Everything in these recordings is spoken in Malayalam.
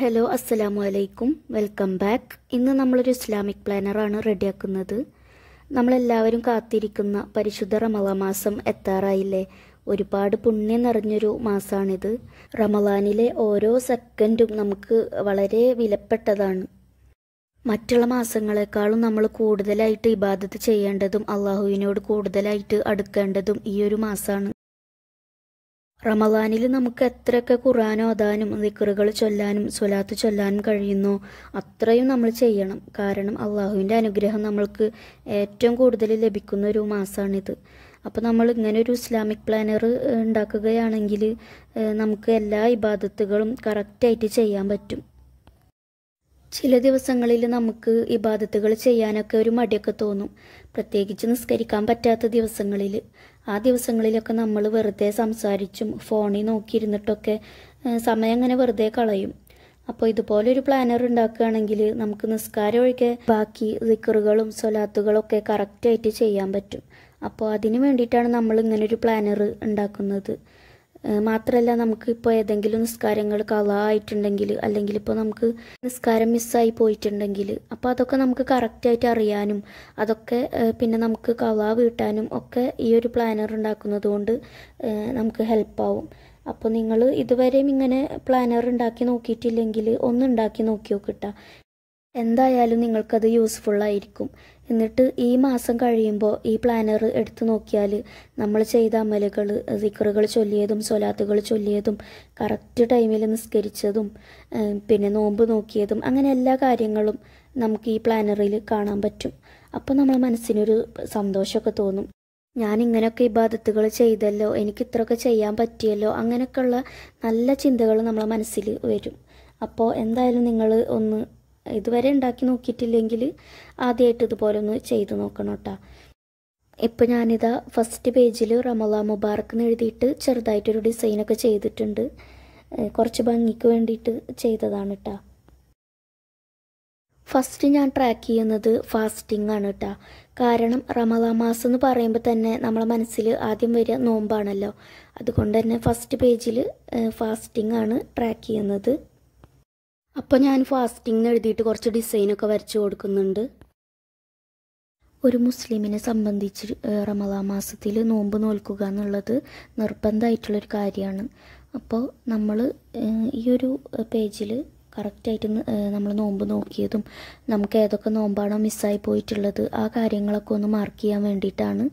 ഹലോ അസ്സലാമു അലൈക്കും വെൽക്കം ബാക്ക് ഇന്ന് നമ്മളൊരു ഇസ്ലാമിക് പ്ലാനറാണ് റെഡിയാക്കുന്നത് നമ്മളെല്ലാവരും കാത്തിരിക്കുന്ന പരിശുദ്ധ റമള മാസം എത്താറായില്ലേ ഒരുപാട് പുണ്യം നിറഞ്ഞൊരു മാസമാണിത് റമളാനിലെ ഓരോ സെക്കൻഡും നമുക്ക് വളരെ വിലപ്പെട്ടതാണ് മറ്റുള്ള മാസങ്ങളെക്കാളും നമ്മൾ കൂടുതലായിട്ട് ഇബാദത്ത് ചെയ്യേണ്ടതും അള്ളാഹുവിനോട് കൂടുതലായിട്ട് അടുക്കേണ്ടതും ഈ ഒരു മാസമാണ് റമലാനിൽ നമുക്ക് എത്രയൊക്കെ ഖുറാൻ ഓതാനും നിക്കറുകൾ ചൊല്ലാനും സ്വലാത്ത് ചൊല്ലാനും കഴിയുന്നോ അത്രയും നമ്മൾ ചെയ്യണം കാരണം അള്ളാഹുവിൻ്റെ അനുഗ്രഹം നമ്മൾക്ക് ഏറ്റവും കൂടുതൽ ലഭിക്കുന്ന ഒരു മാസമാണിത് അപ്പോൾ നമ്മൾ ഇങ്ങനെ ഒരു ഇസ്ലാമിക് പ്ലാനർ ഉണ്ടാക്കുകയാണെങ്കിൽ നമുക്ക് എല്ലാ ഇബാദത്തുകളും കറക്റ്റായിട്ട് ചെയ്യാൻ പറ്റും ചില ദിവസങ്ങളിൽ നമുക്ക് ഇബാദത്തുകൾ ചെയ്യാനൊക്കെ ഒരു മടിയൊക്കെ തോന്നും പ്രത്യേകിച്ച് നിസ്കരിക്കാൻ പറ്റാത്ത ദിവസങ്ങളിൽ ആ ദിവസങ്ങളിലൊക്കെ നമ്മൾ വെറുതെ സംസാരിച്ചും ഫോണിൽ നോക്കിയിരുന്നിട്ടൊക്കെ സമയം അങ്ങനെ വെറുതെ കളയും അപ്പോൾ ഇതുപോലൊരു പ്ലാനർ ഉണ്ടാക്കുകയാണെങ്കിൽ നമുക്ക് നിസ്കാരം ഒഴികെ ബാക്കി സിക്കറുകളും ഒക്കെ കറക്റ്റായിട്ട് ചെയ്യാൻ പറ്റും അപ്പോൾ അതിന് വേണ്ടിയിട്ടാണ് നമ്മൾ ഇങ്ങനൊരു പ്ലാനർ ഉണ്ടാക്കുന്നത് മാത്രമല്ല നമുക്ക് ഇപ്പോൾ ഏതെങ്കിലും നിസ്കാരങ്ങൾ കളായിട്ടുണ്ടെങ്കിൽ അല്ലെങ്കിൽ ഇപ്പോൾ നമുക്ക് നിസ്കാരം മിസ്സായി പോയിട്ടുണ്ടെങ്കിൽ അപ്പോൾ അതൊക്കെ നമുക്ക് കറക്റ്റായിട്ട് അറിയാനും അതൊക്കെ പിന്നെ നമുക്ക് കള വീട്ടാനും ഒക്കെ ഈ ഒരു പ്ലാനർ ഉണ്ടാക്കുന്നത് കൊണ്ട് നമുക്ക് ഹെൽപ്പാവും അപ്പോൾ നിങ്ങൾ ഇതുവരെയും ഇങ്ങനെ പ്ലാനർ ഉണ്ടാക്കി നോക്കിയിട്ടില്ലെങ്കിൽ ഒന്നുണ്ടാക്കി നോക്കിയോ കിട്ടുക എന്തായാലും നിങ്ങൾക്കത് യൂസ്ഫുൾ ആയിരിക്കും എന്നിട്ട് ഈ മാസം കഴിയുമ്പോൾ ഈ പ്ലാനർ എടുത്തു നോക്കിയാൽ നമ്മൾ ചെയ്ത അമലുകൾ സിക്കറുകൾ ചൊല്ലിയതും സ്വലാത്തുകൾ ചൊല്ലിയതും കറക്റ്റ് ടൈമിൽ നിസ്കരിച്ചതും പിന്നെ നോമ്പ് നോക്കിയതും അങ്ങനെ എല്ലാ കാര്യങ്ങളും നമുക്ക് ഈ പ്ലാനറിൽ കാണാൻ പറ്റും അപ്പോൾ നമ്മളെ മനസ്സിനൊരു സന്തോഷമൊക്കെ തോന്നും ഞാൻ ഇങ്ങനെയൊക്കെ ഇബാദത്തുകൾ ചെയ്തല്ലോ എനിക്ക് ഇത്രയൊക്കെ ചെയ്യാൻ പറ്റിയല്ലോ അങ്ങനെയൊക്കെയുള്ള നല്ല ചിന്തകൾ നമ്മളെ മനസ്സിൽ വരും അപ്പോൾ എന്തായാലും നിങ്ങൾ ഒന്ന് ഇതുവരെ ഉണ്ടാക്കി നോക്കിയിട്ടില്ലെങ്കിൽ ആദ്യമായിട്ട് ഇതുപോലെ ഒന്ന് ചെയ്ത് നോക്കണം കേട്ടോ ഇപ്പം ഞാനിതാ ഫസ്റ്റ് പേജിൽ റമല മുബാറക്ക് എന്ന് എഴുതിയിട്ട് ചെറുതായിട്ടൊരു ഡിസൈനൊക്കെ ചെയ്തിട്ടുണ്ട് കുറച്ച് ഭംഗിക്ക് വേണ്ടിയിട്ട് ചെയ്തതാണ് കേട്ടോ ഫസ്റ്റ് ഞാൻ ട്രാക്ക് ചെയ്യുന്നത് ഫാസ്റ്റിംഗ് ആണ് കേട്ടോ കാരണം റമല മാസം എന്ന് പറയുമ്പോൾ തന്നെ നമ്മളെ മനസ്സിൽ ആദ്യം വരിക നോമ്പാണല്ലോ അതുകൊണ്ട് തന്നെ ഫസ്റ്റ് പേജിൽ ഫാസ്റ്റിംഗ് ആണ് ട്രാക്ക് ചെയ്യുന്നത് അപ്പോൾ ഞാൻ ഫാസ്റ്റിംഗ് എഴുതിയിട്ട് കുറച്ച് ഡിസൈനൊക്കെ വരച്ച് കൊടുക്കുന്നുണ്ട് ഒരു മുസ്ലിമിനെ സംബന്ധിച്ച് റമദാ മാസത്തിൽ നോമ്പ് നോൽക്കുക എന്നുള്ളത് നിർബന്ധമായിട്ടുള്ളൊരു കാര്യമാണ് അപ്പോൾ നമ്മൾ ഈ ഒരു പേജിൽ കറക്റ്റായിട്ട് നമ്മൾ നോമ്പ് നോക്കിയതും നമുക്ക് ഏതൊക്കെ നോമ്പാണോ മിസ്സായി പോയിട്ടുള്ളത് ആ കാര്യങ്ങളൊക്കെ ഒന്ന് മാർക്ക് ചെയ്യാൻ വേണ്ടിയിട്ടാണ്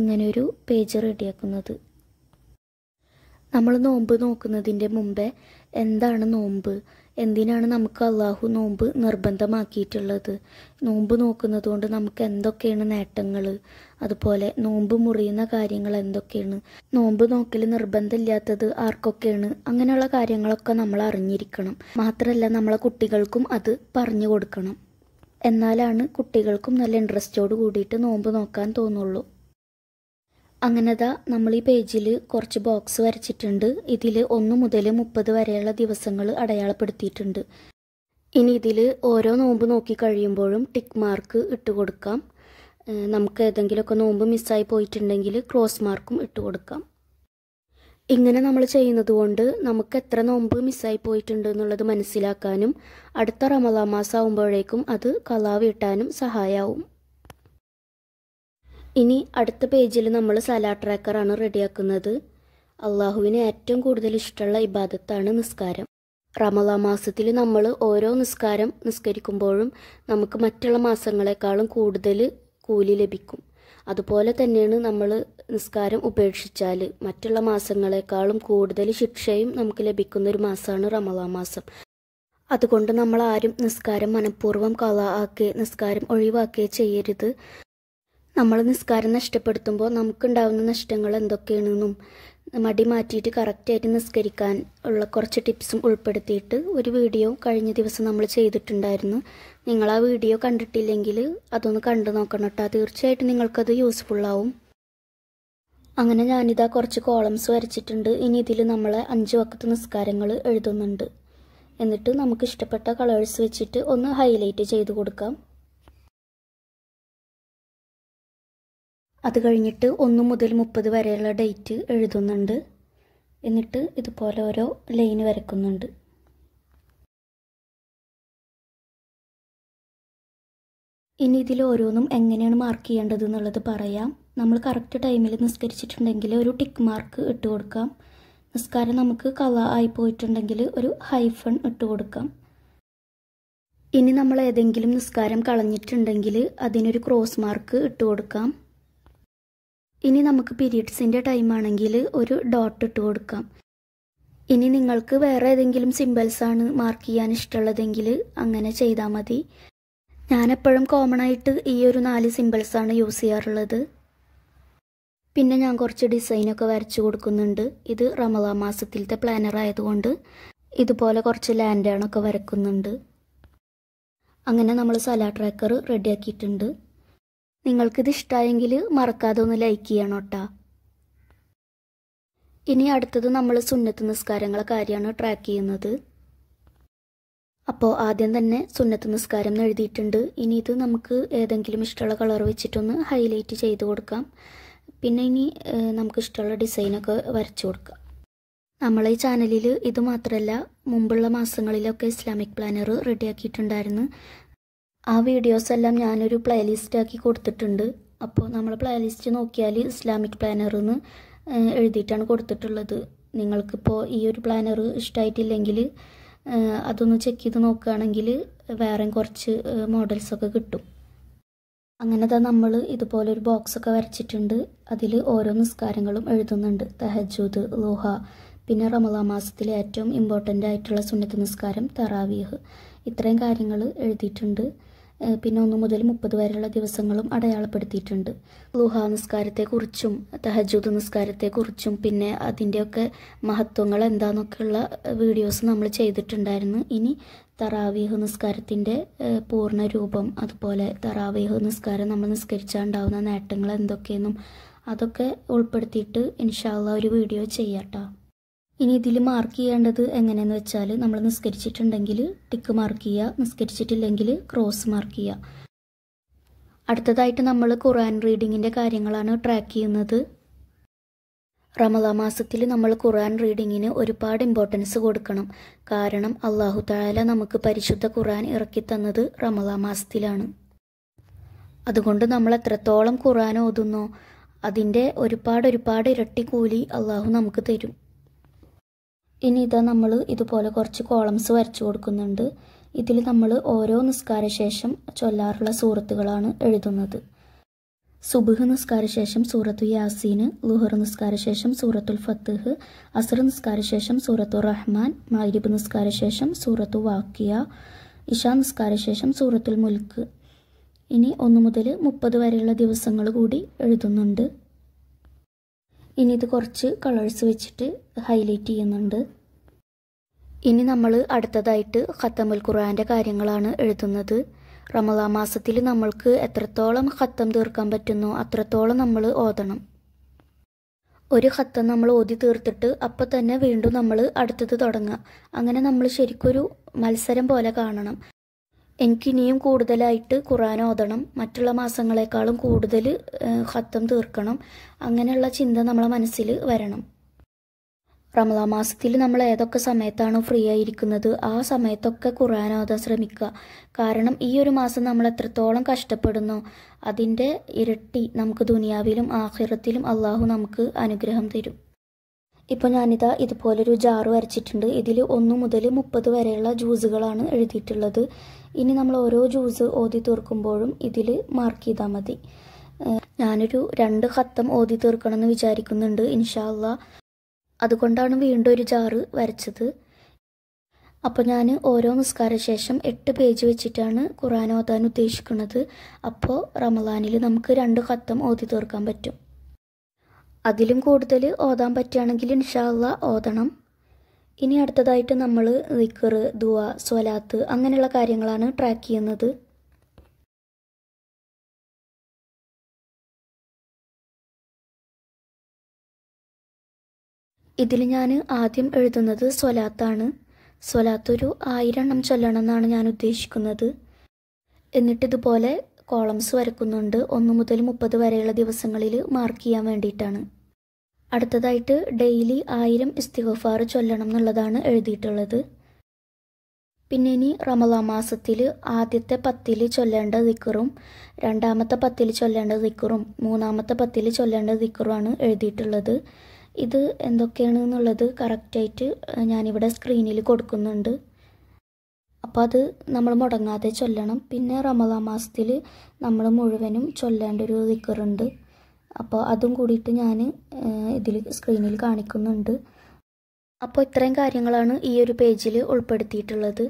ഇങ്ങനെയൊരു പേജ് റെഡിയാക്കുന്നത് നമ്മൾ നോമ്പ് നോക്കുന്നതിൻ്റെ മുമ്പേ എന്താണ് നോമ്പ് എന്തിനാണ് നമുക്ക് അള്ളാഹു നോമ്പ് നിർബന്ധമാക്കിയിട്ടുള്ളത് നോമ്പ് നോക്കുന്നത് കൊണ്ട് നമുക്ക് എന്തൊക്കെയാണ് നേട്ടങ്ങൾ അതുപോലെ നോമ്പ് മുറിയുന്ന കാര്യങ്ങൾ എന്തൊക്കെയാണ് നോമ്പ് നോക്കിൽ നിർബന്ധമില്ലാത്തത് ആർക്കൊക്കെയാണ് അങ്ങനെയുള്ള കാര്യങ്ങളൊക്കെ നമ്മൾ അറിഞ്ഞിരിക്കണം മാത്രമല്ല നമ്മളെ കുട്ടികൾക്കും അത് പറഞ്ഞു കൊടുക്കണം എന്നാലാണ് കുട്ടികൾക്കും നല്ല ഇൻട്രസ്റ്റോട് കൂടിയിട്ട് നോമ്പ് നോക്കാൻ തോന്നുള്ളൂ അങ്ങനെതാ നമ്മൾ ഈ പേജിൽ കുറച്ച് ബോക്സ് വരച്ചിട്ടുണ്ട് ഇതിൽ ഒന്ന് മുതൽ മുപ്പത് വരെയുള്ള ദിവസങ്ങൾ അടയാളപ്പെടുത്തിയിട്ടുണ്ട് ഇനി ഇതിൽ ഓരോ നോമ്പ് നോക്കി കഴിയുമ്പോഴും ടിക്ക് മാർക്ക് ഇട്ട് കൊടുക്കാം നമുക്ക് ഏതെങ്കിലുമൊക്കെ നോമ്പ് മിസ്സായി പോയിട്ടുണ്ടെങ്കിൽ ക്രോസ് മാർക്കും ഇട്ട് കൊടുക്കാം ഇങ്ങനെ നമ്മൾ ചെയ്യുന്നത് കൊണ്ട് നമുക്ക് എത്ര നോമ്പ് മിസ്സായി പോയിട്ടുണ്ട് എന്നുള്ളത് മനസ്സിലാക്കാനും അടുത്ത റമദാ മാസം അത് കലാവിട്ടാനും സഹായമാവും ഇനി അടുത്ത പേജിൽ നമ്മൾ സലാ ട്രാക്കറാണ് റെഡിയാക്കുന്നത് അള്ളാഹുവിന് ഏറ്റവും കൂടുതൽ ഇഷ്ടമുള്ള ഇബാദത്താണ് നിസ്കാരം റമള മാസത്തിൽ നമ്മൾ ഓരോ നിസ്കാരം നിസ്കരിക്കുമ്പോഴും നമുക്ക് മറ്റുള്ള മാസങ്ങളെക്കാളും കൂടുതൽ കൂലി ലഭിക്കും അതുപോലെ തന്നെയാണ് നമ്മൾ നിസ്കാരം ഉപേക്ഷിച്ചാൽ മറ്റുള്ള മാസങ്ങളെക്കാളും കൂടുതൽ ശിക്ഷയും നമുക്ക് ലഭിക്കുന്ന ഒരു മാസമാണ് റമള മാസം അതുകൊണ്ട് നമ്മൾ ആരും നിസ്കാരം മനഃപൂർവ്വം കള ആക്കി നിസ്കാരം ഒഴിവാക്കുകയോ ചെയ്യരുത് നമ്മൾ നിസ്കാരം നഷ്ടപ്പെടുത്തുമ്പോൾ നമുക്കുണ്ടാവുന്ന നഷ്ടങ്ങൾ എന്തൊക്കെയാണെന്നും മടി മാറ്റിയിട്ട് കറക്റ്റായിട്ട് നിസ്കരിക്കാൻ ഉള്ള കുറച്ച് ടിപ്സും ഉൾപ്പെടുത്തിയിട്ട് ഒരു വീഡിയോ കഴിഞ്ഞ ദിവസം നമ്മൾ ചെയ്തിട്ടുണ്ടായിരുന്നു നിങ്ങൾ ആ വീഡിയോ കണ്ടിട്ടില്ലെങ്കിൽ അതൊന്ന് കണ്ടു നോക്കണം കേട്ടോ തീർച്ചയായിട്ടും നിങ്ങൾക്കത് യൂസ്ഫുള്ളാവും അങ്ങനെ ഞാനിതാ കുറച്ച് കോളംസ് വരച്ചിട്ടുണ്ട് ഇനി ഇതിൽ നമ്മൾ അഞ്ച് വക്കത്ത് നിസ്കാരങ്ങൾ എഴുതുന്നുണ്ട് എന്നിട്ട് നമുക്ക് ഇഷ്ടപ്പെട്ട കളേഴ്സ് വെച്ചിട്ട് ഒന്ന് ഹൈലൈറ്റ് ചെയ്ത് കൊടുക്കാം അത് കഴിഞ്ഞിട്ട് ഒന്ന് മുതൽ മുപ്പത് വരെയുള്ള ഡേറ്റ് എഴുതുന്നുണ്ട് എന്നിട്ട് ഇതുപോലെ ഓരോ ലൈൻ വരക്കുന്നുണ്ട് ഇനി ഇതിൽ ഓരോന്നും എങ്ങനെയാണ് മാർക്ക് ചെയ്യേണ്ടത് എന്നുള്ളത് പറയാം നമ്മൾ കറക്റ്റ് ടൈമിൽ നിസ്കരിച്ചിട്ടുണ്ടെങ്കിൽ ഒരു ടിക്ക് മാർക്ക് ഇട്ട് കൊടുക്കാം നിസ്കാരം നമുക്ക് കള ആയി പോയിട്ടുണ്ടെങ്കിൽ ഒരു ഹൈഫൺ ഇട്ട് കൊടുക്കാം ഇനി നമ്മൾ ഏതെങ്കിലും നിസ്കാരം കളഞ്ഞിട്ടുണ്ടെങ്കിൽ അതിനൊരു ക്രോസ് മാർക്ക് ഇട്ട് കൊടുക്കാം ഇനി നമുക്ക് പീരീഡ്സിൻ്റെ ടൈമാണെങ്കിൽ ഒരു ഡോട്ട് ഇട്ട് കൊടുക്കാം ഇനി നിങ്ങൾക്ക് വേറെ ഏതെങ്കിലും സിമ്പിൾസാണ് മാർക്ക് ചെയ്യാൻ ഇഷ്ടമുള്ളതെങ്കിൽ അങ്ങനെ ചെയ്താൽ മതി ഞാനെപ്പോഴും കോമൺ ആയിട്ട് ഈ ഒരു നാല് സിമ്പിൾസാണ് യൂസ് ചെയ്യാറുള്ളത് പിന്നെ ഞാൻ കുറച്ച് ഡിസൈനൊക്കെ വരച്ചു കൊടുക്കുന്നുണ്ട് ഇത് റമദാ മാസത്തിലത്തെ പ്ലാനർ ആയതുകൊണ്ട് ഇതുപോലെ കുറച്ച് ലാൻഡേണൊക്കെ വരക്കുന്നുണ്ട് അങ്ങനെ നമ്മൾ സലാഡ് ട്രാക്കർ റെഡിയാക്കിയിട്ടുണ്ട് നിങ്ങൾക്കിത് ഇഷ്ടമായെങ്കിൽ മറക്കാതെ ഒന്ന് ലൈക്ക് ചെയ്യണം കേട്ടോ ഇനി അടുത്തത് നമ്മൾ സുന്നത്ത് നിസ്കാരങ്ങളെ കാര്യമാണ് ട്രാക്ക് ചെയ്യുന്നത് അപ്പോൾ ആദ്യം തന്നെ സുന്നത്ത് നിസ്കാരം എന്ന് എഴുതിയിട്ടുണ്ട് ഇനി ഇത് നമുക്ക് ഏതെങ്കിലും ഇഷ്ടമുള്ള കളർ വെച്ചിട്ടൊന്ന് ഹൈലൈറ്റ് ചെയ്ത് കൊടുക്കാം പിന്നെ ഇനി നമുക്ക് ഇഷ്ടമുള്ള ഡിസൈനൊക്കെ വരച്ചു കൊടുക്കാം നമ്മൾ ഈ ചാനലിൽ ഇത് മാത്രമല്ല മുമ്പുള്ള മാസങ്ങളിലൊക്കെ ഇസ്ലാമിക് പ്ലാനർ റെഡിയാക്കിയിട്ടുണ്ടായിരുന്നു ആ വീഡിയോസ് എല്ലാം ഞാനൊരു പ്ലേലിസ്റ്റ് ആക്കി കൊടുത്തിട്ടുണ്ട് അപ്പോൾ നമ്മൾ പ്ലേലിസ്റ്റ് നോക്കിയാൽ ഇസ്ലാമിക് പ്ലാനർ എന്ന് എഴുതിയിട്ടാണ് കൊടുത്തിട്ടുള്ളത് നിങ്ങൾക്കിപ്പോൾ ഈ ഒരു പ്ലാനർ ഇഷ്ടമായിട്ടില്ലെങ്കിൽ അതൊന്ന് ചെക്ക് ചെയ്ത് നോക്കുകയാണെങ്കിൽ വേറെ കുറച്ച് മോഡൽസൊക്കെ കിട്ടും അങ്ങനെ തന്നെ നമ്മൾ ഇതുപോലെ ഒരു ബോക്സൊക്കെ വരച്ചിട്ടുണ്ട് അതിൽ ഓരോ നിസ്കാരങ്ങളും എഴുതുന്നുണ്ട് തഹജൂദ് ലോഹ പിന്നെ റമലാ മാസത്തിലെ ഏറ്റവും ഇമ്പോർട്ടൻ്റ് ആയിട്ടുള്ള സുന്നത്ത് നിസ്കാരം തറാവീഹ് ഇത്രയും കാര്യങ്ങൾ എഴുതിയിട്ടുണ്ട് പിന്നെ ഒന്ന് മുതൽ മുപ്പത് വരെയുള്ള ദിവസങ്ങളും അടയാളപ്പെടുത്തിയിട്ടുണ്ട് ലുഹ നിസ്കാരത്തെക്കുറിച്ചും തഹജൂദ് നിസ്കാരത്തെക്കുറിച്ചും പിന്നെ അതിൻ്റെയൊക്കെ മഹത്വങ്ങൾ എന്താണെന്നൊക്കെയുള്ള വീഡിയോസ് നമ്മൾ ചെയ്തിട്ടുണ്ടായിരുന്നു ഇനി തറാവീഹ് നിസ്കാരത്തിൻ്റെ പൂർണ്ണ രൂപം അതുപോലെ തറാവീഹ് നിസ്കാരം നമ്മൾ നിസ്കരിച്ചാൽ ഉണ്ടാകുന്ന നേട്ടങ്ങൾ എന്തൊക്കെയെന്നും അതൊക്കെ ഉൾപ്പെടുത്തിയിട്ട് ഇൻഷാല്ല ഒരു വീഡിയോ ചെയ്യാം ഇനി ഇതിൽ മാർക്ക് ചെയ്യേണ്ടത് എങ്ങനെയെന്ന് വെച്ചാൽ നമ്മൾ നിസ്കരിച്ചിട്ടുണ്ടെങ്കിൽ ടിക്ക് മാർക്ക് ചെയ്യുക നിസ്കരിച്ചിട്ടില്ലെങ്കിൽ ക്രോസ് മാർക്ക് ചെയ്യുക അടുത്തതായിട്ട് നമ്മൾ ഖുർആൻ റീഡിങ്ങിൻ്റെ കാര്യങ്ങളാണ് ട്രാക്ക് ചെയ്യുന്നത് റമദാ മാസത്തിൽ നമ്മൾ ഖുർആൻ റീഡിങ്ങിന് ഒരുപാട് ഇമ്പോർട്ടൻസ് കൊടുക്കണം കാരണം അള്ളാഹു താല നമുക്ക് പരിശുദ്ധ ഖുർആൻ ഇറക്കി തന്നത് റമദാ മാസത്തിലാണ് അതുകൊണ്ട് നമ്മൾ എത്രത്തോളം ഖുർആൻ ഓതുന്നോ അതിൻ്റെ ഒരുപാട് ഒരുപാട് ഇരട്ടി കൂലി അള്ളാഹു നമുക്ക് തരും ഇനി ഇതാ നമ്മൾ ഇതുപോലെ കുറച്ച് കോളംസ് വരച്ചു കൊടുക്കുന്നുണ്ട് ഇതിൽ നമ്മൾ ഓരോ നിസ്കാരശേഷം ചൊല്ലാറുള്ള സൂറത്തുകളാണ് എഴുതുന്നത് സുബുഹ് നിസ്കാരശേഷം സൂറത്തു യാസീന് ലുഹർ നിസ്കാരശേഷം സൂറത്തുൽ ഫത്തുഹ് അസർ നിസ്കാരശേഷം സൂറത്തു റഹ്മാൻ മൈരിബ് നിസ്കാരശേഷം സൂറത്തു വാക്കിയ ഇഷ നിസ്കാരശേഷം സൂറത്തുൽ മുൽക്ക് ഇനി ഒന്നു മുതൽ മുപ്പത് വരെയുള്ള ദിവസങ്ങൾ കൂടി എഴുതുന്നുണ്ട് ഇനി ഇത് കുറച്ച് കളേഴ്സ് വെച്ചിട്ട് ഹൈലൈറ്റ് ചെയ്യുന്നുണ്ട് ഇനി നമ്മൾ അടുത്തതായിട്ട് ഖത്തമുൽ ഖുർആൻ്റെ കാര്യങ്ങളാണ് എഴുതുന്നത് റമദാ മാസത്തിൽ നമ്മൾക്ക് എത്രത്തോളം ഖത്തം തീർക്കാൻ പറ്റുന്നോ അത്രത്തോളം നമ്മൾ ഓതണം ഒരു ഖത്തം നമ്മൾ ഓതി തീർത്തിട്ട് അപ്പോൾ തന്നെ വീണ്ടും നമ്മൾ അടുത്തത് തുടങ്ങുക അങ്ങനെ നമ്മൾ ശരിക്കൊരു മത്സരം പോലെ കാണണം എനിക്കിനിയും കൂടുതലായിട്ട് ഖുറാൻ ഓതണം മറ്റുള്ള മാസങ്ങളെക്കാളും കൂടുതൽ ഹത്തം തീർക്കണം അങ്ങനെയുള്ള ചിന്ത നമ്മളെ മനസ്സിൽ വരണം റമദാ മാസത്തിൽ നമ്മൾ ഏതൊക്കെ സമയത്താണോ ഫ്രീ ആയിരിക്കുന്നത് ആ സമയത്തൊക്കെ ഖുറാൻ ഓതാൻ ശ്രമിക്കുക കാരണം ഈ ഒരു മാസം നമ്മൾ എത്രത്തോളം കഷ്ടപ്പെടുന്നോ അതിൻ്റെ ഇരട്ടി നമുക്ക് ദുനിയാവിലും ആഹിറത്തിലും അള്ളാഹു നമുക്ക് അനുഗ്രഹം തരും ഇപ്പോൾ ഞാനിതാ ഇതുപോലൊരു ജാറ് വരച്ചിട്ടുണ്ട് ഇതിൽ ഒന്ന് മുതൽ മുപ്പത് വരെയുള്ള ജ്യൂസുകളാണ് എഴുതിയിട്ടുള്ളത് ഇനി നമ്മൾ ഓരോ ജ്യൂസ് ഓതി തീർക്കുമ്പോഴും ഇതിൽ മാർക്ക് ചെയ്താൽ മതി ഞാനൊരു രണ്ട് ഹത്തം ഓതി തീർക്കണമെന്ന് വിചാരിക്കുന്നുണ്ട് ഇൻഷാല്ല അതുകൊണ്ടാണ് വീണ്ടും ഒരു ജാറ് വരച്ചത് അപ്പോൾ ഞാൻ ഓരോ നിസ്കാര ശേഷം എട്ട് പേജ് വെച്ചിട്ടാണ് ഖുറാൻ ഓതാൻ ഉദ്ദേശിക്കുന്നത് അപ്പോൾ റമലാനിൽ നമുക്ക് രണ്ട് ഹത്തം ഓതി തീർക്കാൻ പറ്റും അതിലും കൂടുതൽ ഓതാൻ പറ്റുകയാണെങ്കിൽ ഇൻഷാല്ല ഓതണം ഇനി അടുത്തതായിട്ട് നമ്മൾ റിക്കർ ദുവ സ്വലാത്ത് അങ്ങനെയുള്ള കാര്യങ്ങളാണ് ട്രാക്ക് ചെയ്യുന്നത് ഇതിൽ ഞാൻ ആദ്യം എഴുതുന്നത് സ്വലാത്താണ് സ്വലാത്ത് ഒരു എണ്ണം ചൊല്ലണം എന്നാണ് ഞാൻ ഉദ്ദേശിക്കുന്നത് എന്നിട്ട് ഇതുപോലെ കോളംസ് വരക്കുന്നുണ്ട് ഒന്ന് മുതൽ മുപ്പത് വരെയുള്ള ദിവസങ്ങളിൽ മാർക്ക് ചെയ്യാൻ വേണ്ടിയിട്ടാണ് അടുത്തതായിട്ട് ഡെയിലി ആയിരം ഇസ്തിഗഫാർ ചൊല്ലണം എന്നുള്ളതാണ് എഴുതിയിട്ടുള്ളത് പിന്നെ ഇനി റമലാ മാസത്തിൽ ആദ്യത്തെ പത്തിൽ ചൊല്ലേണ്ട ദിക്കറും രണ്ടാമത്തെ പത്തിൽ ചൊല്ലേണ്ട ദിക്കറും മൂന്നാമത്തെ പത്തിൽ ചൊല്ലേണ്ട ദിക്കറുമാണ് എഴുതിയിട്ടുള്ളത് ഇത് എന്തൊക്കെയാണ് എന്നുള്ളത് കറക്റ്റായിട്ട് ഞാനിവിടെ സ്ക്രീനിൽ കൊടുക്കുന്നുണ്ട് അപ്പോൾ അത് നമ്മൾ മുടങ്ങാതെ ചൊല്ലണം പിന്നെ റമദാ മാസത്തിൽ നമ്മൾ മുഴുവനും ചൊല്ലേണ്ട ഒരു ദിക്കറുണ്ട് അപ്പോൾ അതും കൂടിയിട്ട് ഞാൻ ഇതിൽ സ്ക്രീനിൽ കാണിക്കുന്നുണ്ട് അപ്പോൾ ഇത്രയും കാര്യങ്ങളാണ് ഈ ഒരു പേജിൽ ഉൾപ്പെടുത്തിയിട്ടുള്ളത്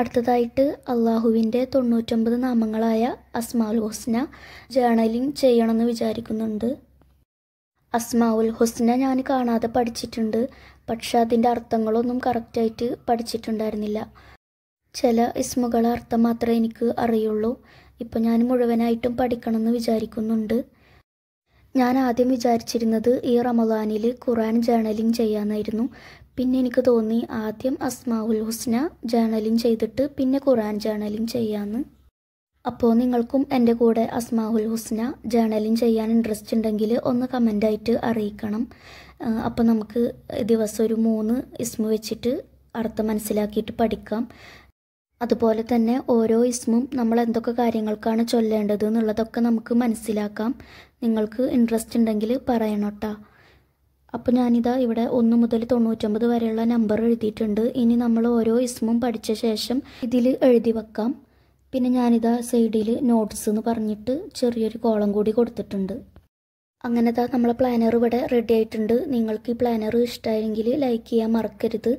അടുത്തതായിട്ട് അള്ളാഹുവിൻ്റെ തൊണ്ണൂറ്റൊമ്പത് നാമങ്ങളായ അസ്മാഉൽ ഹുസ്ന ജേണലിംഗ് ചെയ്യണമെന്ന് വിചാരിക്കുന്നുണ്ട് അസ്മാഉൽ ഹുസ്ന ഞാൻ കാണാതെ പഠിച്ചിട്ടുണ്ട് പക്ഷെ അതിൻ്റെ അർത്ഥങ്ങളൊന്നും കറക്റ്റായിട്ട് പഠിച്ചിട്ടുണ്ടായിരുന്നില്ല ചില ഇസ്മുകളെ അർത്ഥം മാത്രമേ എനിക്ക് അറിയുള്ളൂ ഇപ്പോൾ ഞാൻ മുഴുവനായിട്ടും എന്ന് വിചാരിക്കുന്നുണ്ട് ഞാൻ ആദ്യം വിചാരിച്ചിരുന്നത് ഈ റമദാനിൽ ഖുറാൻ ജേണലിംഗ് ചെയ്യാമെന്നായിരുന്നു പിന്നെ എനിക്ക് തോന്നി ആദ്യം അസ്മാവുൽ ഹുസ്ന ജേണലിംഗ് ചെയ്തിട്ട് പിന്നെ ഖുറാൻ ജേണലിംഗ് ചെയ്യാമെന്ന് അപ്പോൾ നിങ്ങൾക്കും എൻ്റെ കൂടെ അസ്മാവുൽ ഹുസ്ന ജേണലിംഗ് ചെയ്യാൻ ഇൻട്രസ്റ്റ് ഉണ്ടെങ്കിൽ ഒന്ന് കമൻ്റായിട്ട് അറിയിക്കണം അപ്പോൾ നമുക്ക് ദിവസം ഒരു മൂന്ന് ഇസ്മു വെച്ചിട്ട് അർത്ഥം മനസ്സിലാക്കിയിട്ട് പഠിക്കാം അതുപോലെ തന്നെ ഓരോ ഇസ്മും നമ്മൾ എന്തൊക്കെ കാര്യങ്ങൾക്കാണ് ചൊല്ലേണ്ടത് എന്നുള്ളതൊക്കെ നമുക്ക് മനസ്സിലാക്കാം നിങ്ങൾക്ക് ഇൻട്രസ്റ്റ് ഉണ്ടെങ്കിൽ പറയണോട്ടാ അപ്പോൾ ഞാനിതാ ഇവിടെ ഒന്ന് മുതൽ തൊണ്ണൂറ്റൊമ്പത് വരെയുള്ള നമ്പർ എഴുതിയിട്ടുണ്ട് ഇനി നമ്മൾ ഓരോ ഇസ്മും പഠിച്ച ശേഷം ഇതിൽ എഴുതി വെക്കാം പിന്നെ ഞാനിതാ സൈഡിൽ നോട്ട്സ് എന്ന് പറഞ്ഞിട്ട് ചെറിയൊരു കോളം കൂടി കൊടുത്തിട്ടുണ്ട് അങ്ങനെ നമ്മളെ പ്ലാനർ ഇവിടെ റെഡി ആയിട്ടുണ്ട് നിങ്ങൾക്ക് ഈ പ്ലാനർ ഇഷ്ടമായെങ്കിൽ ലൈക്ക് ചെയ്യാൻ മറക്കരുത്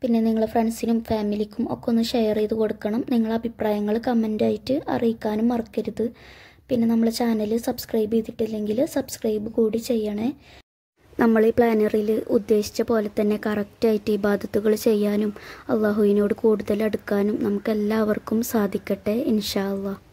പിന്നെ നിങ്ങളെ ഫ്രണ്ട്സിനും ഫാമിലിക്കും ഒക്കെ ഒന്ന് ഷെയർ ചെയ്ത് കൊടുക്കണം നിങ്ങളെ അഭിപ്രായങ്ങൾ കമൻ്റായിട്ട് അറിയിക്കാനും മറക്കരുത് പിന്നെ നമ്മളെ ചാനൽ സബ്സ്ക്രൈബ് ചെയ്തിട്ടില്ലെങ്കിൽ സബ്സ്ക്രൈബ് കൂടി ചെയ്യണേ നമ്മൾ ഈ പ്ലാനറിൽ ഉദ്ദേശിച്ച പോലെ തന്നെ കറക്റ്റായിട്ട് ഇബാദത്തുകൾ ചെയ്യാനും അള്ളാഹുവിനോട് കൂടുതൽ അടുക്കാനും നമുക്കെല്ലാവർക്കും സാധിക്കട്ടെ ഇൻഷാ അള്ളാഹ്